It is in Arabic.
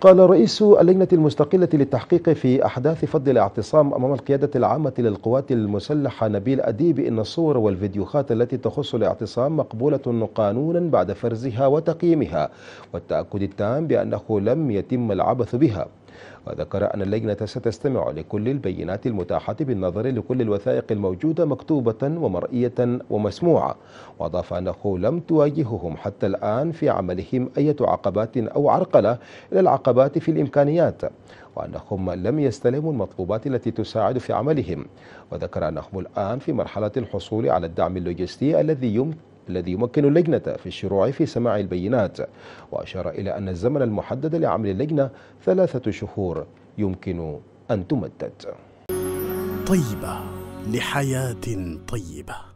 قال رئيس اللجنة المستقلة للتحقيق في أحداث فض الاعتصام أمام القيادة العامة للقوات المسلحة نبيل أديب إن الصور والفيديوهات التي تخص الاعتصام مقبولة قانونا بعد فرزها وتقييمها والتأكد التام بأنه لم يتم العبث بها وذكر أن اللجنة ستستمع لكل البينات المتاحة بالنظر لكل الوثائق الموجودة مكتوبة ومرئية ومسموعة وأضاف أنه لم تواجههم حتى الآن في عملهم أي عقبات أو عرقلة إلى العقبات في الإمكانيات وأنهم لم يستلموا المطلوبات التي تساعد في عملهم وذكر أنهم الآن في مرحلة الحصول على الدعم اللوجستي الذي يمكن الذي يمكن اللجنة في الشروع في سماع البينات وأشار إلى أن الزمن المحدد لعمل اللجنة ثلاثة شهور يمكن أن تمدد طيبة لحياة طيبة